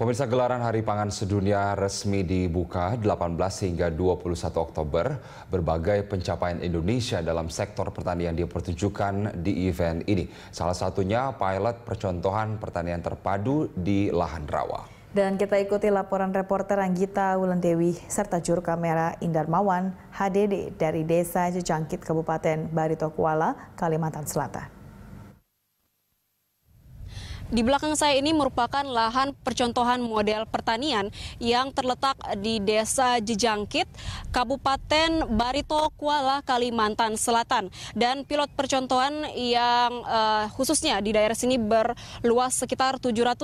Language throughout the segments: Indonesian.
Pemirsa gelaran Hari Pangan Sedunia resmi dibuka 18 hingga 21 Oktober. Berbagai pencapaian Indonesia dalam sektor pertanian dipertunjukkan di event ini. Salah satunya pilot percontohan pertanian terpadu di lahan rawa. Dan kita ikuti laporan reporter Anggita Wulandewi serta juru kamera Indarmawan HDD dari Desa Jejangkit Kabupaten Baritokuala, Kalimantan Selatan. Di belakang saya ini merupakan lahan percontohan model pertanian yang terletak di Desa Jejangkit, Kabupaten Barito, Kuala, Kalimantan Selatan. Dan pilot percontohan yang uh, khususnya di daerah sini berluas sekitar 750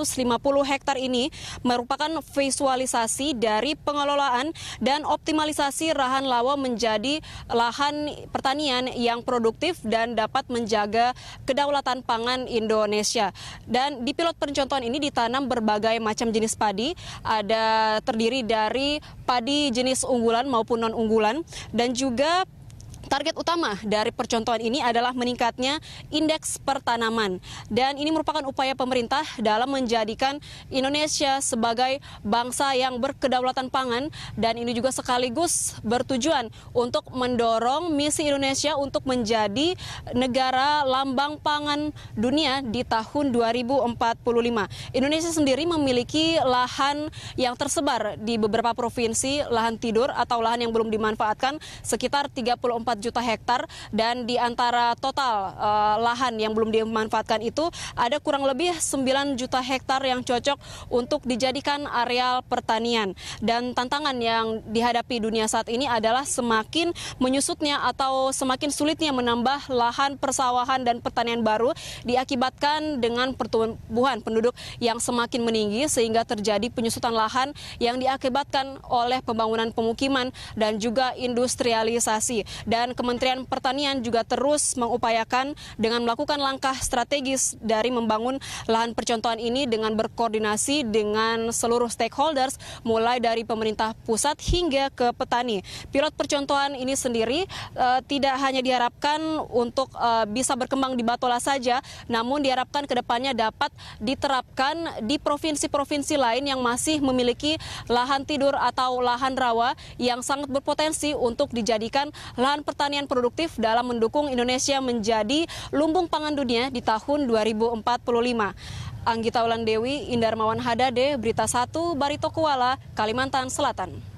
hektar ini merupakan visualisasi dari pengelolaan dan optimalisasi lahan lawa menjadi lahan pertanian yang produktif dan dapat menjaga kedaulatan pangan Indonesia. Dan di pilot percontohan ini ditanam berbagai macam jenis padi. Ada terdiri dari padi jenis unggulan maupun non unggulan dan juga Target utama dari percontohan ini adalah meningkatnya indeks pertanaman. Dan ini merupakan upaya pemerintah dalam menjadikan Indonesia sebagai bangsa yang berkedaulatan pangan dan ini juga sekaligus bertujuan untuk mendorong misi Indonesia untuk menjadi negara lambang pangan dunia di tahun 2045. Indonesia sendiri memiliki lahan yang tersebar di beberapa provinsi, lahan tidur atau lahan yang belum dimanfaatkan sekitar 34 4 juta hektar dan di antara total uh, lahan yang belum dimanfaatkan itu ada kurang lebih 9 juta hektar yang cocok untuk dijadikan areal pertanian. Dan tantangan yang dihadapi dunia saat ini adalah semakin menyusutnya atau semakin sulitnya menambah lahan persawahan dan pertanian baru diakibatkan dengan pertumbuhan penduduk yang semakin meninggi sehingga terjadi penyusutan lahan yang diakibatkan oleh pembangunan pemukiman dan juga industrialisasi. Dan dan Kementerian Pertanian juga terus mengupayakan dengan melakukan langkah strategis dari membangun lahan percontohan ini dengan berkoordinasi dengan seluruh stakeholders mulai dari pemerintah pusat hingga ke petani. Pilot percontohan ini sendiri uh, tidak hanya diharapkan untuk uh, bisa berkembang di Batola saja, namun diharapkan kedepannya dapat diterapkan di provinsi-provinsi lain yang masih memiliki lahan tidur atau lahan rawa yang sangat berpotensi untuk dijadikan lahan pertanian pertanian produktif dalam mendukung Indonesia menjadi lumbung pangan dunia di tahun 2045. Anggita Ulan Dewi, Indarmawan Hadade, Berita 1, Barito Kuala, Kalimantan Selatan.